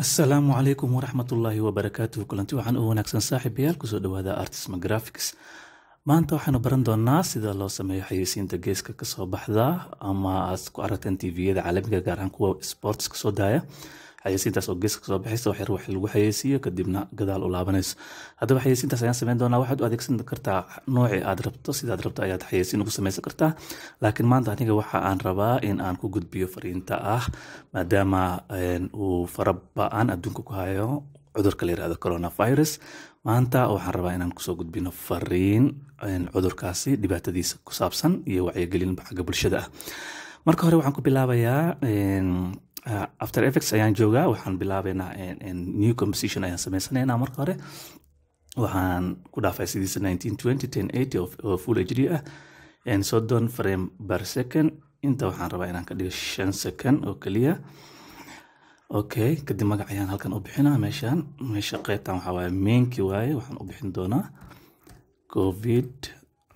asalaamu calaykum waraxmatullaahi wabarakaatuh kulanti waxaan u wanaagsan saaxiibayaal kusoo dhawaada artisma graphics maanta waxaanu baran doonaa sida loo sameeyo xayeysiinta geeska kasoo baxda ama aad ku aragteen tviyada caalamiga gaar ahaan kuwa sports kasoo daaya xayeysiintaas geeska kasoo bixaysa wax yar wax lagu xayeysiiyo kadibna gadaal u laabanayso haddaba xayeysiintaas ayaan sameyn doonaa waxaad u adeegsan kartaa noocii aad rabto sidaad rabto ayaad xayeysiin ugu sameysan kartaa laakiin maanta aniga waxa aan rabaa in aan ku gudbiyo fariinta ah maadaama uu faraba-aan adduunka ku hayo cudurka la yirahdo coronavirus maanta waxaan rabaa inaan kusoo gudbino fariin cudurkaasi dhibaatadiisa ku saabsan iyo wacyigelin xagga bulshada ah marka hore waxaan ku bilaabayaa Uh, after effects ayaan joogaa waxaan bilaabeynaa new composition ayaan samaysanayna marka hore waxaan ku dhaafay sidiisa oo uh, full h ah soddon frame per second inta waxaan rabaa inaan ka dhigo shan second oo keliya okay kadib magac ayaan halkan u bixinaa meeshaan meesha qeybtan waxaa mainki waaye waxaan u bixin doonaa covid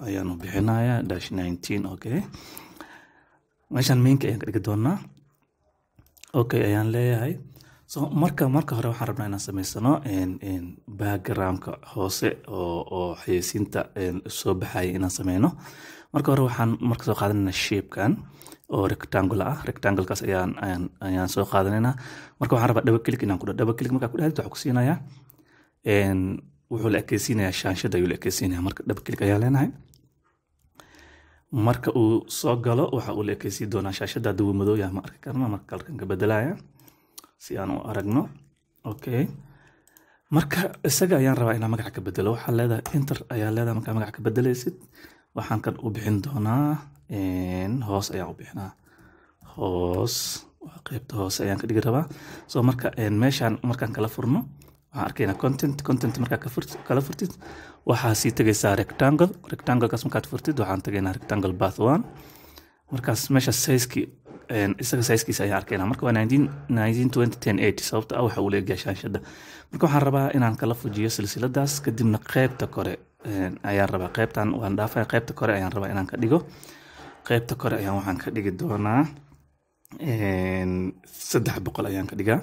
ayaan u bixinayaa dash okay meeshaan mainki ayaan ka dhigi doonaa okay ayaan leeyahay so marka marka hore waxaan rabnaa inaan sameysano backgroundka hoose oo xayeysiinta soo baxaya inaan sameyno marka hore waxaan marka soo qaadanayna shapkan oo rectangle ah rectanglekaas ayaan ayaan ayaan soo qaadanaynaa marka waxaan rabaa double inaan kudha double click markaa kudhahdid waxaa kusiinayaa wuxuu la ekeysiinayaa shaanshada ayuu la ekeysiinayaa marka double click leenahay marka uu soo galo waxa uu la doonaa shaashada hadda wuu madooyaha ma arki karna marka kalkan ka bedelaya si aan u aragno okay marka isaga ayaan rabaa inaan magaca ka bedelo waxaa leedahay inter ayaa leedahay markaa magaca ka bedelaysid waxaan kan u bixin doonaa hoos ayaan u bixinaa hoos waa qeybta hoose ayaan ka dhigi rabaa so marka meeshaan markaan kala furno waxaan arkaynaa content content markaa kala furtid waxaa sii tegaysaa rectangle rectanglekaas markaad furtid waxaan tegaynaa rectangle bath one markaas meesha sayski isaga sayskiisa ayaan arkaynaa marka waa sababta ah waxa uu leeyahay shaanshada marka waxaan rabaa inaan kala fujiyo silsiladaas kadibna qeybta kore ayaan rabaa qeybtan waan dhaafaya qeybta kore ayaan rabaa inaan ka dhigo qeybta kore ayaan waxaan ka dhigi doonaa saddex boqol ayaan ka dhigaa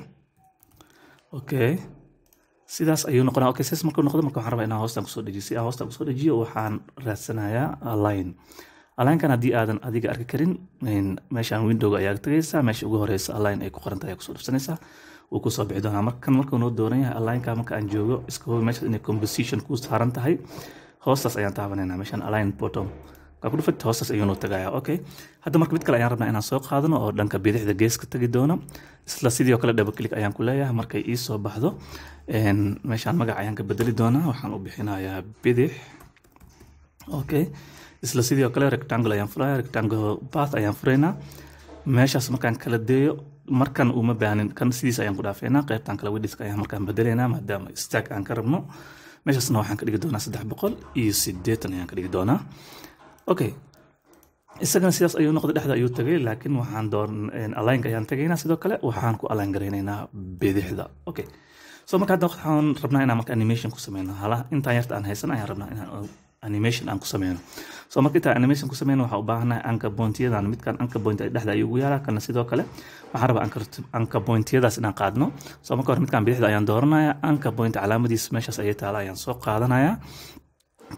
okay sidaas ayuu noqona okay sidaas markuu noqdo marka waxaan rabaa inaan hoostan kusoo dejiyo si aan hoostan kusoo dejiyo waxaan raadsanayaa align alignkan haddii aadan adiga arki karin meeshaan windowga ayaa tagaysaa meesha ugu horeysa align ay ku qoran ayaa kusoo dhibsanaysaa wuu kusoo bixi doonaa markan markuu noo dooran yahay alignka marka aan joogo iska hubi meeshaas inay composition ku saaran tahay hoostaas ayaan taabanayna meeshaan align bottom kudhufat hoostaas ayuunoo tagayaa okay hadda marka mid kale ayaan rabnaa inaan soo qaadano oo dhanka bidixda geeska tagi doono isla sidoo kale double click ayaan ku leeyahay markay ii soo baxdo meeshaan magac ayaan ka bedeli doonaa waxaan u bixinayaa bidix okay isla sidoo kale rectangle ayaan fulaya rectangle path ayaan furaynaa meeshaas markaan kala deeyo markan uma baanin kan sidiis ayaan ku dhaafeynaa qaybtan kale widithka ayaan markaan bedeleynaa maadaama stack aan ka rabno meeshaasna waxaan ka dhigi doonaa saddex boqol iyo siddeetan ayaan ka dhigi doonaa okay isagana sidaas ayuu noqday dhexda ayuu tagay laakiin waxaan doon alaynka ayaan tagaynaa sidoo kale waxaan ku alayn garaynaynaa bidixda okay so marka hadda waxaan rabnaa inaan marka animation ku sameyno hala intaan yarta aan haysan ayaan rabnaa inaan uh, animation aan ku sameyno so marka intaan animation ku sameyno waxaan u baahanahay anka pointiyadan midkan anka point dhexda ayuu ugu yaalaa kana sidoo kale waxaan rabaa anka pointiyadaas inaan qaadno so marka hore midkan bidixda ayaan dooranaya anka point calaamadiis meeshaas ayay taala ayaan soo qaadanayaa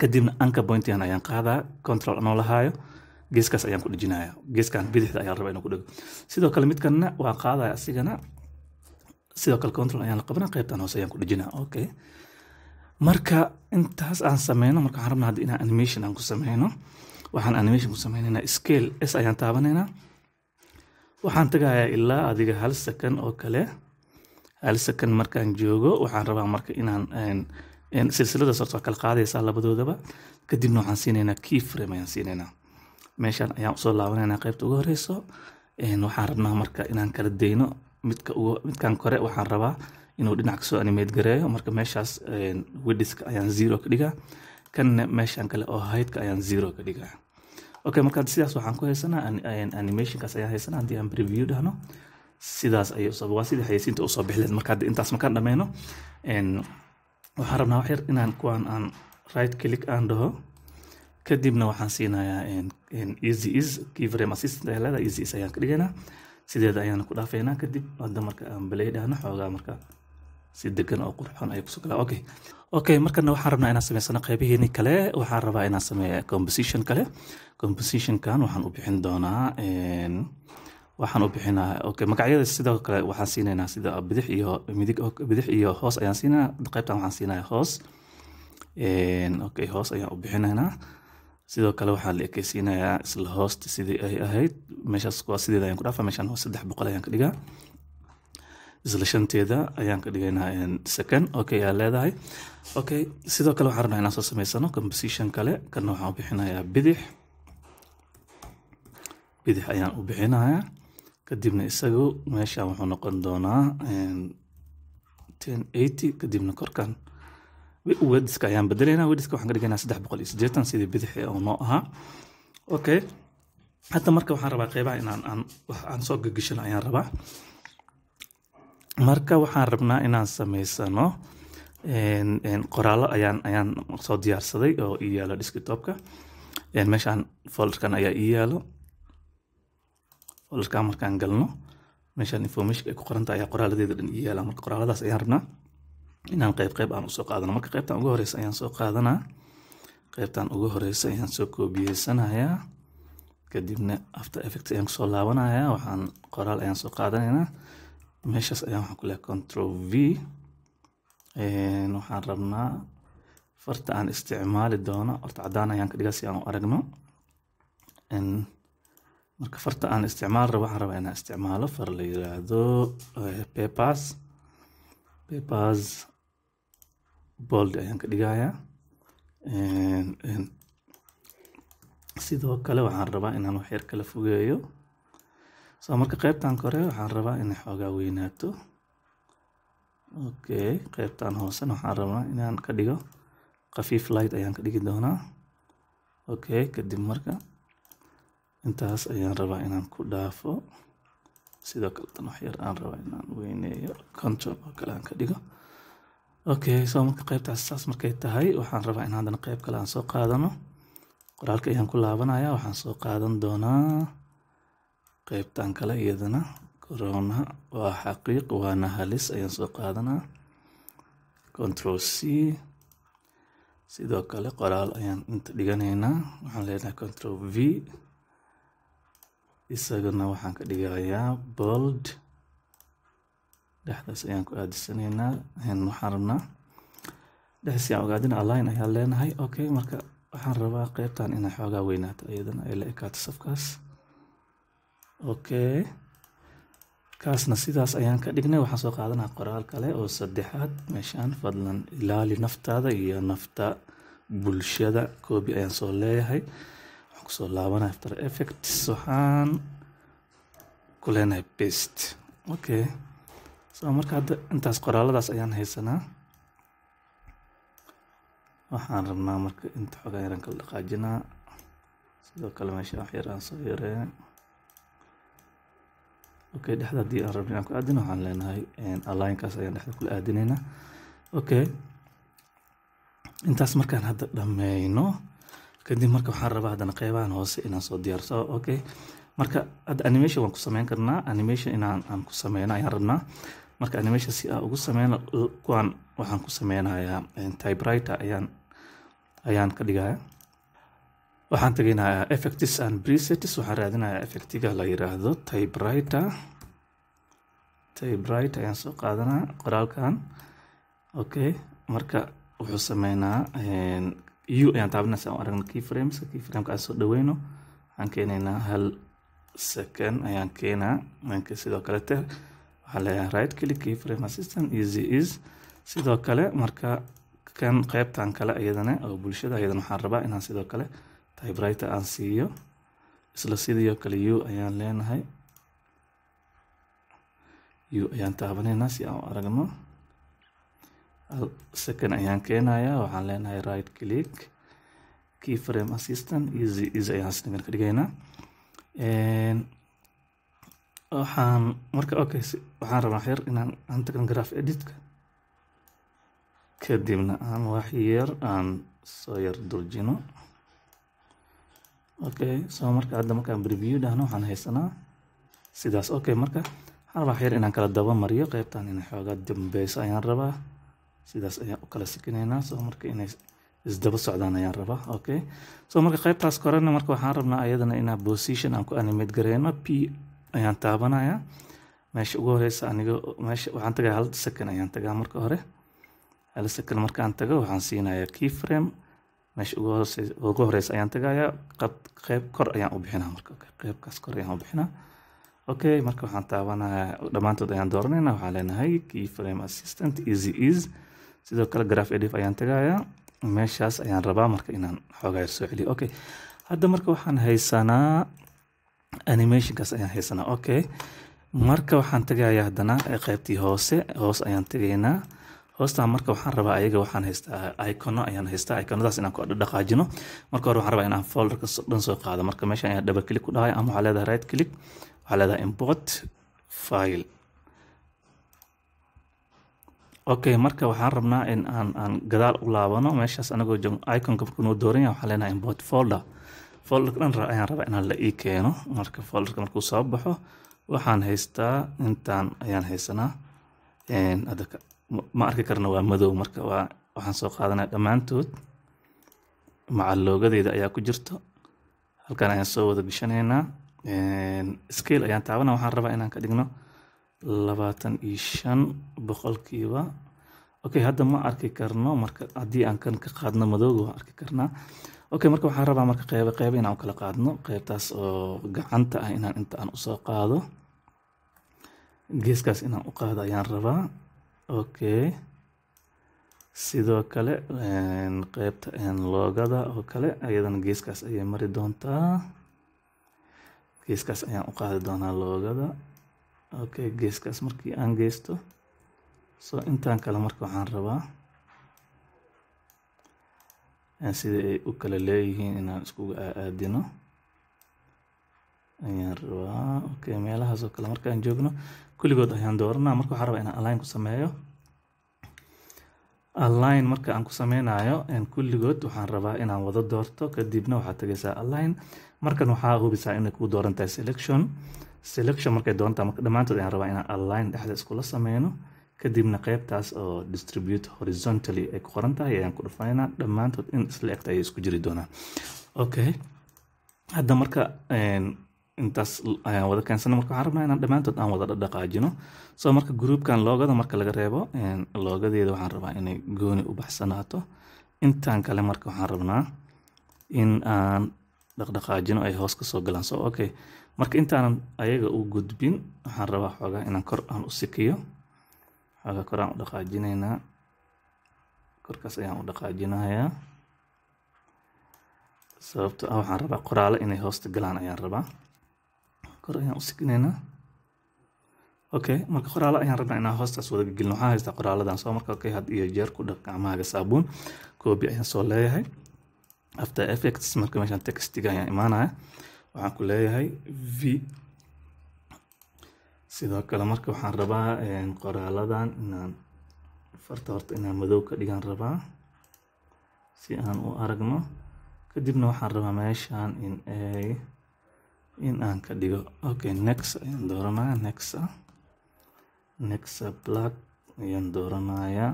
kadibna anka pointigan ayaan qaadaa control anoo lahaayo geeskaas ayaan ku dhejinaya geeskan bidixda ayaan rabaa inuu ku dhego sidoo kale midkanna waan qaadaya asigana sidoo kale control ayaan la qabana qaybtan hoose ayaan ku dhejina okay marka intaas aan sameyno marka waxaan rabnaa inaan animation aan ku sameyno waxaan animation ku sameynaynaa scale s ayaan taabanaynaa waxaan tagayaa ilaa adiga hal second oo kale hal second markaan joogo waxaan rabaa marka inaan silsilada sortoo kala qaadaysaa labadoodaba kadibna waxaan siinaynaa key frame ayaan siinaynaa meeshan ayaan usoo laabananaa qaybta ugu horeyso waxaan rabnaa marka inaan kala dayno midkan kore waxaan rabaa inuu dhinac kasoo animate gareeyo marka meeshaas wediska ayaan zero ka dhigaa kanna meeshan kale oo haydka ayaan zero ka dhigaa okay marka sidaas waxaan ku haysanaa animationkaas ayaan haysanaa haddii aan preview dhahno sidaas ayay waa sidii xayeysiinta usoo bixleen marka hadda intaas markaan dhameyno waxaan rabnaa wax yar inaan kuwaan aan right click aan dhaho kadibna waxaan siinayaa easy keyframe assistant ayaa leedahay easy ayaan ka dhigaynaa sideeda ayaana ku dhaafeynaa kadib hadda marka aan belay xoogaa marka si degan oo qurxoon ay kusoo galaan okay okay markana waxaan rabnaa inaan sameysano qaybiheeni kale waxaan rabaa inaan sameeya composition kale compositionkan waxaan u bixin doonaa waxaan u bixinaa okay magacyada sidoo kale waxaan siinaynaa sida bidix iyo midig bidix iyo hoos ayaan siinaynaa qaybtan waxaan siinayaa hoos okay hoos ayaan u bixinaynaa sidoo kale waxaan la ekeysiinayaa isla hoosta sidii ay ahayd meeshaas waa sideeda ayaan ku dhaafaa meeshaan hoos saddex boqol ayaan ka dhigaa isla shanteeda ayaan ka dhigaynaa second okay yaa leedahay okay sidoo kale waxaan rabnaa inaan soo samaysano composition kale kana waxaan u bixinayaa bidix bidix ayaan u bixinayaa kadibna isagu meeshaan wuxuu noqon doonaa eh, ten eighty kadibna korkan wedska ayaan bedelayna wedska waxaan ka dhigaynaa saddex boqol iyo siddeetan sidii bidixii oo noo ahaa okay hadda marka waxaan rabaa qeybaha inaan aan aan soo gagishano ayaan rabaa marka waxaan rabnaa inaan samaysano qoraallo ayaan ayaan soo diyaarsaday oo ii yaalo desktopka meeshaan folderkan ayaa ii yaalo folderkan markaan galno meeshaan information ay ku qoranta ayaa qoraaladeeda dhan ii yaala marka qoraalladaas ayaan rabnaa inaan qayb qayb aan usoo qaadano marka qaybtan ugu horeysa ayaan soo qaadanaa qaybtan ugu horeysa ayaan soo koobiyeysanaya kadibna after effect ayaan kusoo laabanaya waxaan qoraal ayaan soo qaadanaynaa meeshaas ayaan waxaan ku lehay control v waxaan rabnaa farta aan isticmaali doono horta cadaan ayaan ka dhigaa si aan u aragno marka farta aan isticmaal rabo waxaan rabaa inaan isticmaalo far la yiraahdo eh, papers papers bold ayaan ka dhigayaa sidoo kale waxaan rabaa inaan waxyar kala fogeeyo so marka qaybtan kore waxaan rabaa inay xoogaa weynaato okay qaybtan hoosena waxaan rabaa inaan ka dhigo khafiif light ayaan ka dhigi doonaa okay kadib marka intaas ayaan rabaa inaan ku dhaafo sidoo kaletan waxyar aan rabaa inaan weyneeyo conton oo kale aan ka dhigo okay so marka qeybtaas saas markay tahay waxaan rabaa in haddana qeyb kale aan soo qaadano qoraalka ayaan ku laabanaya waxaan soo qaadan doonaa qeybtan kale iyadana corona waa xaqiiq waana halis ayaan soo qaadanaa control c sidoo kale qoraal ayaan inta dhiganaynaa waxaan leenahay control v isagana waxaan ka dhigayaa bold dhexdaas ayaan ku aadisanaynaa waxaan rabnaa dhexdaas ayaan ogaadina aline ayaan leenahay okay marka waxaan rabaa qeybtan inay xoogaa weynaato iyadana ay la ekaato safkaas okay kaasna sidaas ayaan ka dhignay waxaan soo qaadanaa qoraal kale oo saddexaad meeshaan fadlan ilaali naftaada iyo nafta bulshada koobi ayaan soo leeyahay waxaan kusoo laabanay after effects waxaan ku leenahay best okay so marka hadda intaas qoraaladaas ayaan haysanaa waxaan rabnaa marka inta xogaa yaraan kala dhaqaajinaa sidoo kale meesha wax yar soo yareeya okay dhexda haddii aan rabna inaan ku aadino waxaan leenahay allinekaas ayaan dhexda kula aadinaynaa okay intaas markaan hadda dhameyno kadib marka waxaan rabaa haddana qeybahan hoose inaan soo diyaarsado okay marka hadda animation waan ku sameyn karnaa animation inaan aan ku sameyno ayaan rabnaa marka animation si aa ugu sameyn kuwaan waxaan ku sameynayaa typewriter ayaan ayaan ka dhigaya waxaan tegeynayaa effects and presets waxaan raadinayaa effectiga la yiraahdo typewriter typewriter ayaan soo qaadanaa qoraalkan okay marka wuxuu sameynaa u ayaan taabana si aan aragno keyframeska keyframeska aan soo dhaweyno waxaan keenaynaa hal second ayaan keenaa sidoo kalete waxaa leeyahay right click keyframe assistant easy is sidoo kale marka kan qeybtan kale iyadana oo bulshada ayadan waxaan rabaa inaan sidoo kale typewriter aan siiyo isla sidiioo kale u ayaan leenahay u ayaan taabanaynaa si aan u aragno second ayaan keenayaa waxaan leenahay right click keyframe assistant easy is ayaan isna marka waxaan marka okay waxaan rabaa xir inaan aan tagno graph editka kadibna aan wax yar aan soo yar durjino okay soo marka hadda markaan preview dhahno waxaan haysanaa sidaas okay marka waxaan rabaa inaan kala daba mariyo qaybtan inay xoogaa dambeyso ayaan rabaa sidaas ayaan u kala sikinaynaa soo marka inay isdaba socdaan ayaan rabaa okay soo marka qaybtaas korena marka waxaan rabnaa ayadana inaan position aan ku animate gareyno p ayaan taabanayaa meesha ugu horeysa aniga meesha waxaan tagaa hal second ayaan tagaa marka hore hal second markaan tago waxaan siinayaa keyframe meesha ugu horeysa ugu horeysa ayaan tagayaa qab qeyb kor ayaan u bixinaa marka qeybkaas kor ayaan u bixinaa okay marka waxaan taabanayaa dhammaantood ayaan dooranaynaa waxaan leenahay keyframe assistant easy ease sidoo kale graph edif ayaan tagayaa meeshaas ayaan rabaa marka inaan xoogaa yar soo celiyo okay hadda marka waxaan haysanaa animationkaas ayaan haysanaa okay marka waxaan tagayaa haddana qeybtii hoose hoos ayaan tagaynaa hoostaa marka waxaan rabaa ayaga waxaan haystaa icono ayaan haystaa iconadaas inaan ku dhaqaajino marka hore waxaan rabaa inaan folderka dhan soo qaado marka meeshan ayaa double click ku dhahaya ama waxaa leedahay right click waxaa leedahay import file okay marka waxaan rabnaa in aan aan gadaal u laabano meeshaas anagoo iconka markuu noo dooran waxaan leenahay import folder folderka dhan ayaan rabaa inaan la ii keeno marka folderka markuu soo baxo waxaan haystaa intaan ayaan haysanaa adaka ma arki karna waa madow marka waxaan soo qaadanaya dhammaantood macaloogadeeda ayaa ku jirto halkan ayaan soo wada gishanaynaa scale ayaan taabana waxaan rabaa inaan ka dhigno labaatan iyo shan boqolkiiba okay hadda ma arki karno marka haddii aan kan ka qaadno madowga waan arki karnaa okay marka waxaan rabaa marka qeybe qeybe inaan kala qaadno qeybtaas oo gacanta ah inaan inta aan usoo qaado geeskaas inaan u qaado ayaan rabaa okay sidoo kale qeybta loogada oo kale ayadana geeskaas ayay mari doontaa geeskaas ayaan u qaadi doonaa loogada okay geeskaas markii aan geysto soo intaan kale marka waxaan rabaa sida ay u kala leeyihiin inaan iskugu aadino ayaan rabaa okay meelahaas oo kale markaan joogno kulligood ayaan dooranaa marka waxaan rabaa inaan align ku sameeyo align marka aan ku sameynayo kulligood waxaan rabaa inaan wada doorto kadibna waxaad tagaysaa align markan waxaa hubisaa inay kuu doorantahay selection selection markay doorantahay marka dhammaantood ayaan rabaa inaan align dhexda iskula sameyno kadibna qaybtaas oo distribute horizontally ay ku qoran tahay ayaan ku dhufaynaa dhammaantood in isla egta ayay isku jiri doonaan okay hadda marka intaas ayaan wada keensana marka waxaan rabnaa inaan dhammaantood aan wada dhaqaajino so marka groupkan loogada marka laga reebo loogadeeda waxaan rabaa inay gooni u baxsanaato intaan kale marka waxaan rabnaa in aan dhaqdhaqaajino ay hoos kasoo galaan so okay marka intaanan ayaga u gudbin waxaan rabaa xoogaa inaan kor aan u sikiyo xagga kore aan u dhaqaajinaynaa korkaas ayaan u dhaqaajinayaa sababto ah waxaan rabaa qoraale inay hoosta galaan ayaan rabaa kor ayaan u signaynaa okay marka qoraale ayaan rabnaa inaan hoostaas wada gelin waxaan haystaa qoraaladan soo marka okay had iyo jeer ku dhaq gacmahaaga saabuun koobi ayaan soo leeyahay after effects marka meeshaan textiga ayaan imaanaya eh. waxaan ku leeyahay v sidoo kale marka waxaan rabaa qoraaladan inaan farta horta inaan madow ka dhigaan rabaa si aan u aragno kadibna waxaan rabaa meeshaan in ay in aan ka dhigo okay nex ayaan dooranayaa nexa nexa black ayaan dooranayaa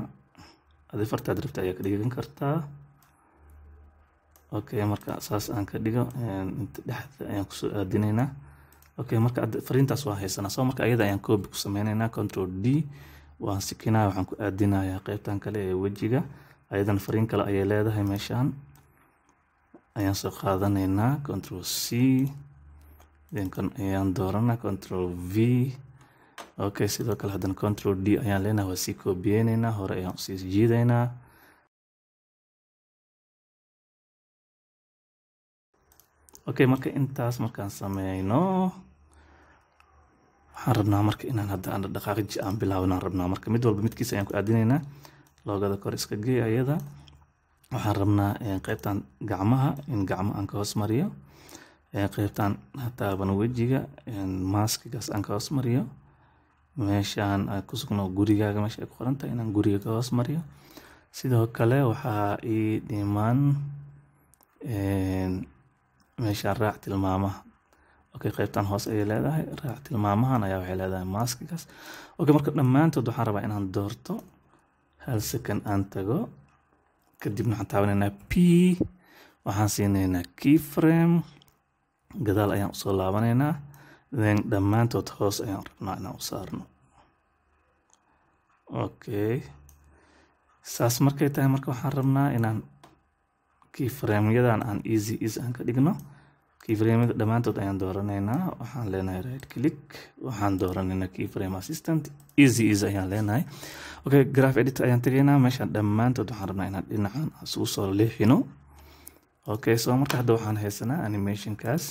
adi fartaad rabta ayaa ka dhigan kartaa okay marka saas aan ka dhigo inta dhexda ayaan kusoo aadinaynaa okay marka fariintaas waa haysanaa soo marka ayada ayaan copy ku sameyneynaa control d waan sikinaya waxaan ku aadinayaa qeybtan kale ee wejiga ayadana fariin kale ayay leedahay meeshan ayaan soo qaadanaynaa control c denkan ayaan dooranaa control v okay sidoo kale haddana control d ayaan leenaha waa sii koobiyeyneyna hore ayaan usii jiidaynaa okay marka intaas markaan sameyno waxaan rabnaa marka inaan hadda aan dhaqaaqiji aan bilaawin rabnaa marka mid walba midkiis ayaan ku aadinaynaa loogada kor iska gey ayada waxaan rabnaa eh, qeybtan gacmaha in gacmo aan ka hoos mariyo eh, qeybtan hataban wejiga maaskigaas aan ka hoos mariyo meeshaan ku sugno gurigaaga meesha ay ku qorantahay inaan guriga ka hoos mariyo sidoo kale waxaa ii dhimaan eh, meeshaan raac tilmaamaha okay qaybtan hoos ayay leedahay raac tilmaamahan ayaa waxay leedahay maskigaas okay marka dhammaantood waxaan rabaa inaan doorto hal second aan tago kadibna waxaan taabanaynaa p waxaan siinaynaa keyframe gadaal ayaan usoo laabanaynaa then dhammaantood hoos ayaan rabnaa inaan u saarno okay saas markay tahay marka waxaan rabnaa inaan keyframeyadan aan easy easy aan ka dhigno keyframe dhammaantood ayaan dooranaynaa waxaan leenahay right click waxaan dooranaynaa keyframe assistant easy easy ayaan leenahay okay graph editor ayaan tegaynaa meeshaan dhammaantood waxaan rabnaa inaan dhinacan isugu soo leexino okay soo marka hadda waxaan haysanaa animationkaas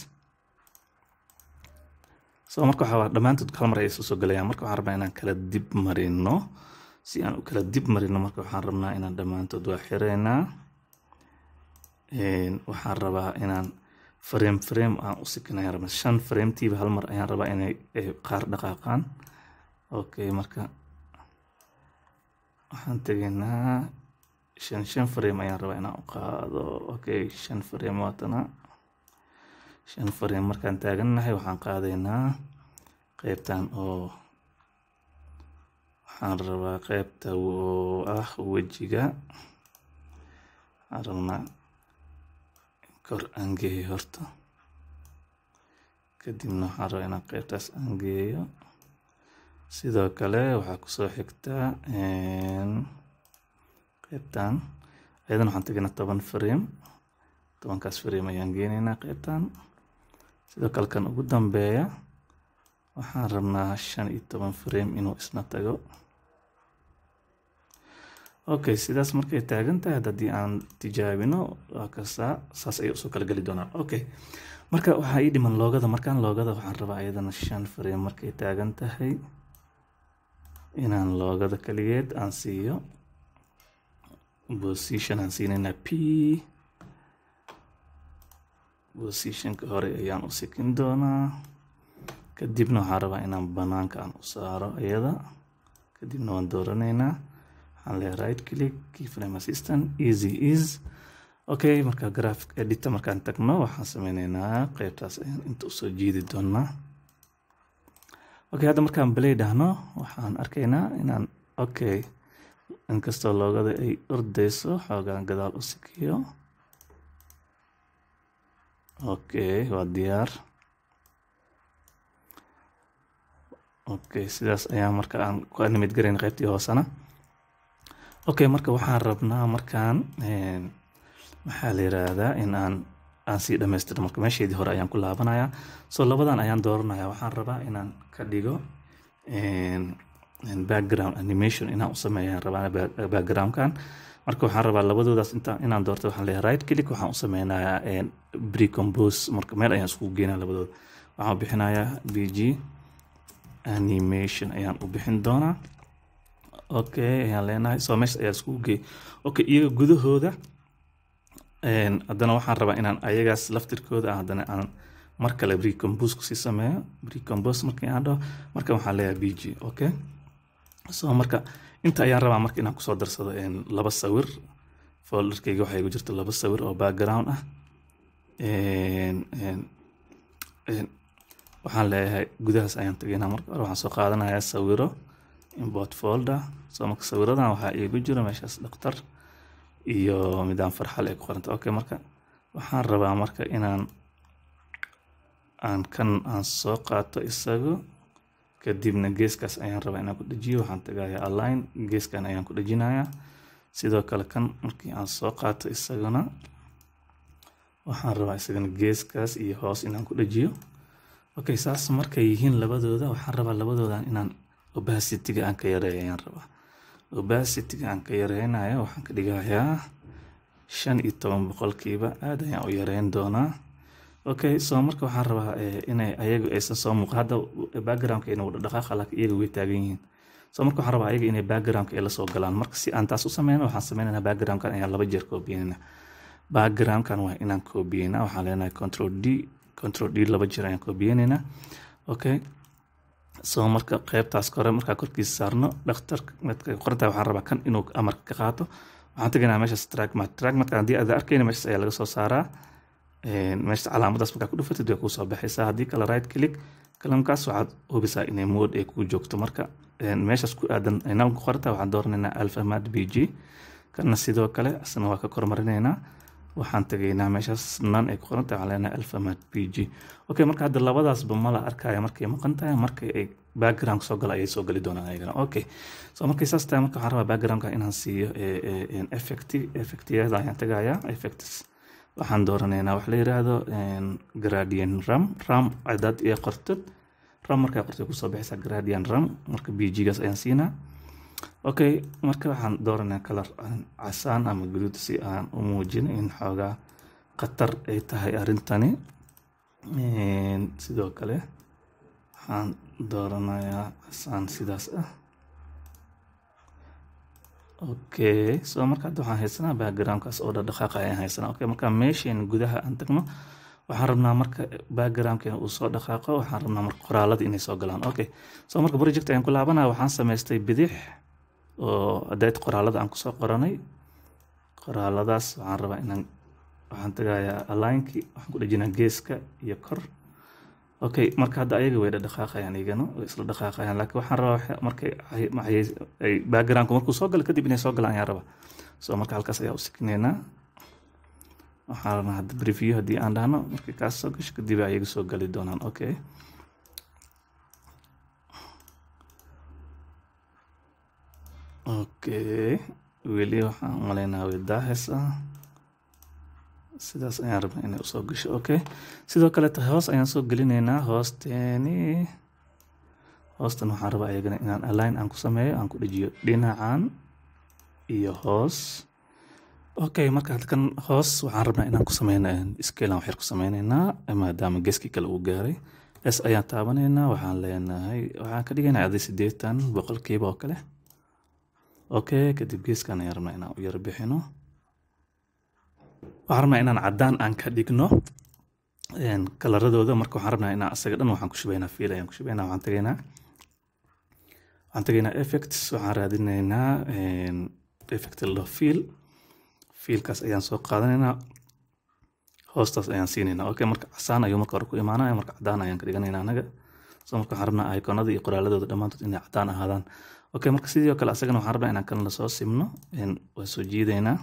soo marka waxaa dhammaantood kala mar ay isu soo galayaan marka waxaan rabnaa inaan kala dib marino si aan u kala dib marino marka waxaan rabnaa inaan dhammaantood waa xiraynaa waxaan rabaa inaan frame frame aan ah, u sikinayaan rabna shan frametiiba hal mar ayaan rabaa inay qaar dhaqaaqaan okay marka waxaan tegaynaa shan shan frame ayaan rabaa inaan u qaado okay shan frame waatana shan frame markaan taagannahay waxaan qaadaynaa qaybtan oo waxaan rabaa qaybta oo ah wejiga waxaan rabnaa kor aan geeyo horta kadibna waxaan rabaa inaan qeybtaas aan geeyo sidoo kale waxaa kusoo xigtaa qeybtan ayadana waxaan teginaa toban frame tobankaas frame ayaan geeneynaa qeybtan sidoo kale kan ugu dambeeya waxaan rabnaa shan iyo toban frame inuu isna tago okay sidaas markay e taagan tahay haddii aan tijaabino kasta saas ayay usoo kala geli doonaan okay marka waxaa ii dhiman loogada markaan loogada waxaan rabaa iyadana shan frame markay taagan tahay inaan loogada kaligeed aan siiyo position aan siinayna p positionka hore ayaan u sikin doonaa kadibna waxaan rabaa inaan banaanka aan u saaro iyada kadibna waan dooranaynaa waxaan leeya right click keyframe assistant easy ease okay marka graphic editor markaan tagno waxaan sameyneynaa qeybtaas eh, inta usoo jiidi doonaa okay hadda markaan play dhahno waxaan arkaynaa inaan okay inkastoo loogada ay ordeyso xoogaan gadaal u sikiyo okay waa diyaar okay sidaas ayaa marka aan ku animate garayn qeybtii hoosena okay marka waxaan rabnaa markaan maxaa la yiraahdaa in aan aan sii dhamaystirno marka meesheedii hore ayaan ku laabanayaa so labadan ayaan dooranaya waxaan rabaa inaan ka dhigo background animation inaan u sameeyaan rabaa backgroundkan marka waxaan rabaa labadoodaas inaan doorta waxaan leeyahay right click waxaan u sameynayaa precompose marka meel ayaan isku geynaa labadooda waxaan u bixinayaa bg animation ayaan u bixin doonaa okay ayaan leenahay so meesha ayaa iskugu geey okay iyaga gudahooda haddana waxaan rabaa inaan ayagaas laftirkooda haddana aan mar kale recompose kusii sameeyo recompose markii aan dhaho marka waxaan leeyahay b g okay so marka inta ayaan rabaa marka inaan kusoo darsado laba sawir folderkayga waxay ku jirto laba sawir oo background ah waxaan leeyahay gudahaas ayaan tegaynaa marka hore waxaan soo qaadanayaa sawiro import folder soo marka sawiradan waxaa iigu jira meeshaas dhaktar iyo midaan farxal ay ku qoranta okay marka waxaan rabaa marka inaan aan kan aan soo qaato isaga kadibna geeskaas ayaan rabaa inaan ku dhejiyo waxaan tagayaa aline geeskan ayaan ku dhejinayaa sidoo kale kan markii aan soo qaato isagana waxaan rabaa isagana geeskaas iyo hoos inaan ku dhejiyo okay saas markay yihiin labadooda waxaan rabaa labadoodaan inaan obacity aan ka yareey ayaan rabaa obacity aan ka yareynayo waxaan ka dhigayaa shan iyo toban boqolkiiba aad ayaan u yareyn doonaa okay so marka waxaan rabaa eh, inay ayaga aysan soo muuqa hadda backgroundka inay wada dhaqaaqa iyaga way taagan yihiin so marka waxaan rabaa ayaga inay backgroundka ay la galaan marka si aan taas u sameyno waxaan sameynanaa backgroundkan ayaan laba jeer koobiyeyna backgroundkan waa inaan koobiyeyna waxaan leenahay control d control d laba jeer ayaan koobiyeynaynaa okay isagoo marka qeybtaas hore markaa korkiisa saarno dhakhtarqorta kan inuu amarka ka qaato waxaan tegaynaa meeshaas tragmat tragmatka haddii aad arkayna meeshaas ayaa laga soo saaraa meeshaas calaamadaas markaa ku dhufatid way kuusoo baxaysaa haddii kale right click kalamkaas waxaad hubisaa inay mood ay kuu joogto marka meeshaas ku aadan nalka qorta waxaan dooranaynaa alphamad b g kana sidoo kale isna waa ka kormarinaynaa waxaan tagaynaa meeshaas nan ay ku qorantahay waxaan leenahay alf ama p g okay marka hadda labadaasba mala arkaya markay maqan tahay markay ay background soo gala ayay soo gali doonaan ayagana okay so markay saas tahay marka waxaan rabaa backgroundka inaan siiyo effect effectyada ayaan tagayaa effects waxaan dooranaynaa wax la yiraahdo gradient ram ram cadaad ee qortad ram markaa qortay kusoo baxaysaa gradient ram marka p g gaas ayaan siinaa okay marka waxaan dooranaa kalar casaan ama guduud si aan u muujino in xoogaa khatar ay tahay arrintani sidoo kale waxaan dooranayaa casaan sidaas ah okay so marka hadda waxaan haysanaa backgroundkaas oo dhaqdhaqaaqa ayaan haysanaa okay marka meesheen gudaha aan tagno waxaan rabnaa marka backgroundkeena uu soo dhaqaaqo waxaan rabnaa marka qoraalada inay soo galaan okay so marka project ayaan ku laabanaa waxaan samaystay bidix oo adayd qoraalada aan kusoo qoranay qoraaladaas waxaan rabaa inaan waxaan tagayaa allinekii waxaan ku dhejinaa geeska iyo kor okay marka hadda ayaga way dhadhaqaaqayaan igana way isla dhaqaaqayaan laakiin waxaan rabaa markay ay backgroundku markuu soo galo kadib inay soo galaan ayaan rabaa so marka halkaas ayaa u sikneynaa waxaan rabnaa hadda preview haddii aan dhahno markay kaas soo gasho kadib ayaga soo gali doonaan okay okay weli waxaan umaleynaa way daahaysaa sidaas ayaan rabnaa inay eh, usoo gasho okay sidoo kaleeta hoos ayaan soo gelinaynaa ah, hoosteeni eh, hoostan waxaan rabaa ayagana inaan aline aan ku sameeyo aan ku dhejiyo dhinacan iyo hoos okay marka halkan hoos waxaan rabnaa inaan ku sameyno scalan waxyar ku sameyneynaa maadaama ah, eh, geskii kale uu gaaray s ayaan taabaneynaa ah, waxaan leenahay waxaan ka dhigaynaa adi sideetan boqolkiiba oo kale okay kadib geeskan ayaan rabnaa inaan u yar bixino waxaan rabnaa inaan caddaan aan ka dhigno kalaradooda marka waxaan rabnaa inaan asaga dhan waxaan ku shubaynaa fiil ayaan ku shubaynaa waxaan tegaynaa waxaan tegaynaa effects waxaan raadinaynaa effect la fiil fiilkaas ayaan soo qaadanaynaa hoostaas ayaan siinaynaa okay marka casaan ayuu marka hore ku imaanaya marka caddaan ayaan ka dhiganaynaa anaga so marka waxaan rabnaa iconada iyo qoraaladooda dhammaantood inay caddaan ahaadaan okay marka sidii oo kale asagana waxaan rabnaa inaan kan lasoo simno waa soo jiidaynaa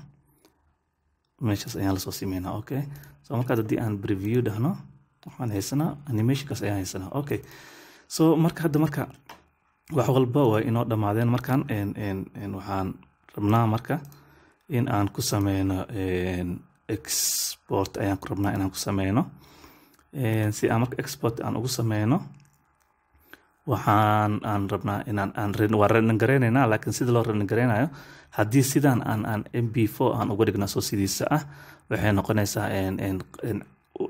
meeshaas ayaan lasoo simeynaa okay so markaas haddii aan preview dhahno waxaan haysanaa animationkaas ayaan haysanaa okay so marka hadda marka wax walba waa inoo dhammaadeen markaan waxaan rabnaa marka in aan ku sameyno export ayaan rabnaa inaan ku sameyno eh, si aan marka export aan ugu sameyno waxaan aan rabnaa inaan ranangareyneynaa laakiin sida loo ranangareynayo haddii sidaan aan m b four aan uga dhigna soo sidiisa ah waxay noqonaysaa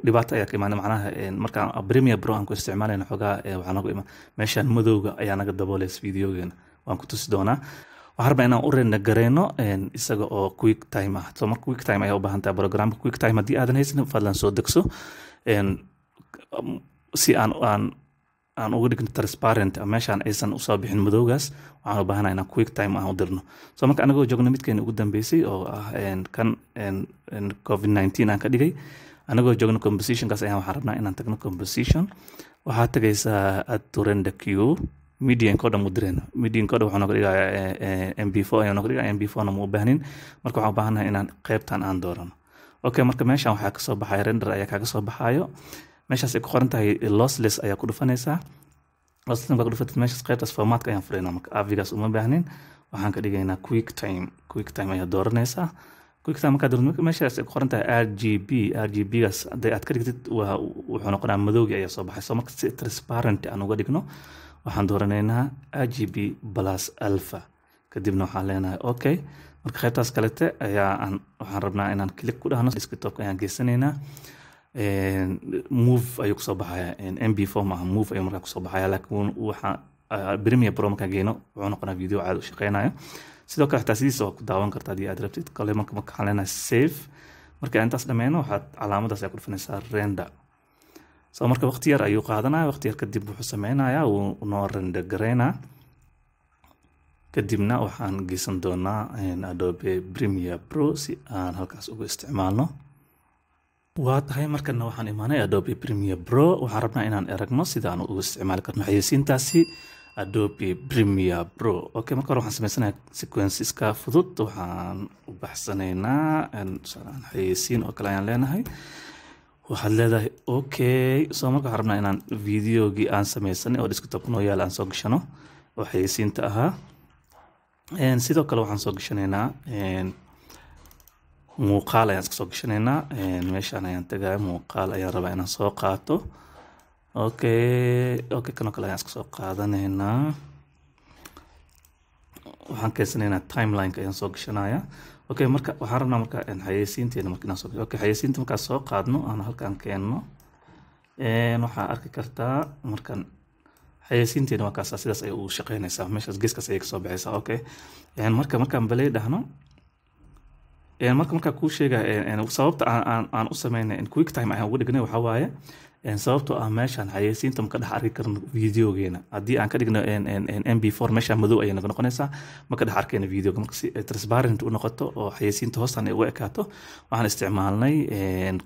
dhibaato ayaa ka imaana macnaha markaan premier bro aan ku isticmaalayno xogaa waxaa nagu imaan meeshaan madowga ayaa naga daboolaysa videogeena waan ku tusi doonaa waxaan rabaa inaan u renagareyno isaga oo quick time ah so marka quick time ayaa u baahan tahay programka quick time haddii aadan haysan fadlan soo degso si aan aan aan uga dhigno transparent ah. meeshaan aysan usoo bixin madowgaas waxaan u inaan quick time aan u dirno so marka anagoo joogna midkeeni ugu dambeysay oo ah kan covid nineteen aan ka dhigay anagoo joogna compositionkaas ayaan waxaan rabnaa inaan tagno composition waxaa tagaysaa aad turenda q medianko dhan u direyna medianko dhan waxaa nooga dhigayaa eh, eh, four ayaa nooga dhigayaa mb four na ma u baahnin marka waxaan u inaan qeybtan aan doorano okay marka meeshaan waxaa kasoo baxaya render ayaa kaaga soo baxaayo meeshaas ay ku qoran tahay eh, lossless ayaa ku dhufanaysaa lossless markaad meeshaas qaybtaas formatka ayaan furaynaa marka avigaas uma baahnin waxaan ka dhigaynaa quick time quick time ayaa dooranaysaa quick time markaad dooratid meeshaas ay ku qoran tahay r g b r g b gaas aad ka dhigtid waa wuxuu noqonaa madowgii ayaa soo baxay soo marka si transparent aan uga dhigno waxaan dooranaynaa r g b plus alpha kadibna waxaan leenahay okay marka qaybtaas kalete ayaa aan waxaan rabnaa inaan click ku dhahno desktopka ayaan geysanaynaa move ayuu kusoo baxaya m b four maaha move ayuu markaa kusoo baxaya laakiin waxa premier pro markaa geyno wuxuu noqonaa video caadi u shaqeynaya sidoo kale xataa sidiisa ku daawan kartaa hadii aad rabtid kale marka maxaan leenahay marka intaas dhameyno waxaad calaamadaas aad ku dhufanaysaa render so marka waqti yar ayuu qaadanaya waqti yar kadib wuxuu sameynayaa noo render gareynaa kadibna waxaan geysan doonaa adobe premier pro si aan halkaas uga isticmaalno waa tahay markana waxaan imaanay adobe premier bro waxaan rabnaa inaan eragno sida aan isticmaali karno xayeysiintaasi adobe premier bro okay marka hore waxaan sameysanayaa sequenceska fudud waxaan u baxsanaynaa xayeysiin oo kale ayaan leenahay waxaad leedahay okay so marka waxaan rabnaa inaan videogii aan sameysanay oo desktop noo yaala aan soo gashano oo xayeysiinta ahaa sidoo kale waxaan soo gashanaynaa muuqaal ayaan iska soo gashanaynaa meeshaan ayaan tegaya muuqaal ayaan rabaa inaan soo qaato okay okay kanoo kale ayaan iska qaadanaynaa waxaan keensanaynaa timelineka ayaan soo gashanaya okay marka waxaan rabnaa marka xayeysiinteena marka inaan soo gasho okay xayeysiinta markaan soo qaadno aan halkaan keenno waxaa arki kartaa markaan xayeysiinteena waa kaasa sidaas ayay u shaqeynaysaa meeshaas geeskaas ayay kasoo baxaysaa okay marka markaan balay dhahno marka markaa kuu sheega sababta aan u sameyn quick time ayaan ugu dhignay waxaa waaye sababtoo ah meeshaan xayeysiinta maka dhex arki karno videogeena haddii aan ka dhigno m b four meeshaa madow ayay naga noqonaysaa maka dhex arkayna videoga marka si transparent u noqoto oo xayeysiinta hoostan ay uga ekaato waxaan isticmaalnay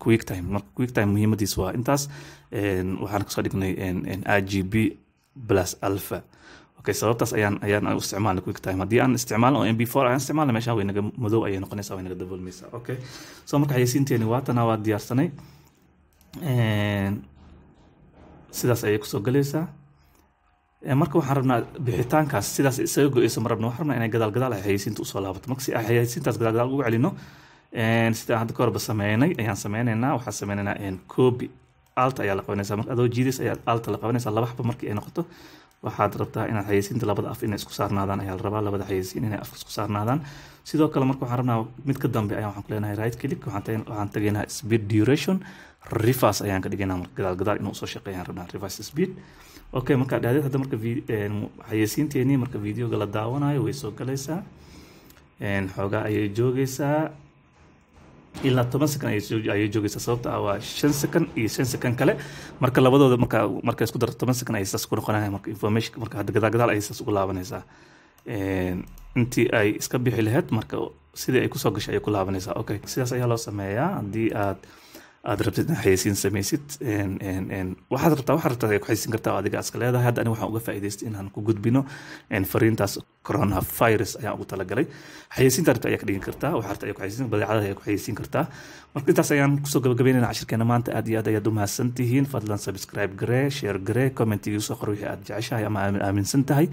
quick time marka quick time muhiimadiis waa intaas waxaan kasoo dhignay r g b plus alpha okay sababtaas ayaan ayaan u isticmaalna quick time haddii aan isticmaalno oo oh, m four ayaan isticmaalna meesha way naga madow ayay noqonaysaa way naga daboolmaysaa okay so marka xayeysiinteeni waatanaa waa diyaarsanay eh. sidaas ayay kusoo galaysaa eh, marka waxaan rabnaa bixitaankaas sidaas isaga go-eyso ma rabna waxaan rabnaa inay gadaal ay xayeysiinta usoo laabato marka si ay xayeysiintaas gadaal ugu celino sida ah, hadda ka horba sameynay ayaan sameynaynaa waxaan sameynaynaa copy alta ayaa la qabanaysaa marka adoo jiidays ayaa alta la qabanaysaa laba xaba markii ay noqoto waxaad rabtaa inaad xayeysiinta labada af inay isku saarnaadaan ayaa la rabaa labada xayeysiin inay afka isku saarnaadaan sidoo kale marka waxaan rabnaa mid ka dambe ayaa waxaan ku leenahay right click waxaan tegaynaa speed duration reverse ayaan ka dhigaynaa marka gadaal gadaal inuu soo shaqeeyaan rabnaa reverse speed okay markaa dhahdeed hadda marka xayeysiinteenii marka videoga la daawanayo way soo galaysaa xoogaa ayay joogaysaa ilaa toban sakan ayay joogeysaa sababta ah waa shan sakan iyo shan sakan kale marka labadooda marka marka isku dar toban sakan ayay saas ku noqonaya marka information marka hadda gadaal gadaal ayay saas ugu laabanaysaa intii ay iska bixi laheyd marka sidii ay kusoo gashay ayay ku laabanaysaa okay sidaas ayaa loo sameeyaa haddii aad aad rabtid xayeysiin samaysid waxaad rabtaa waxaad rabtaa ku xayeysiin kartaa adiga iska leedahay hadda aniga waxaan uga faa'iidaystay inaan ku gudbino fariintaas coronavirus ayaan ugu talagalay xayeysiinta rabta ayaa ka dhigin kartaa waxaa rabta ayaa ku xayeysiin badeecadaha ayaa ku xayeysiin kartaa marka intaas ayaan kusoo gabagabeynayna cashirkeena maanta aad iyo aad ayaad u tihiin fadlan subscribe garee share garee commentiga soo qor wixii aad jeceshahay ama aaminsan tahay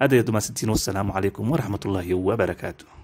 aad ayaad u mahadsantihiin wassalaamu calaykum waraxmatullaahi wabarakaatu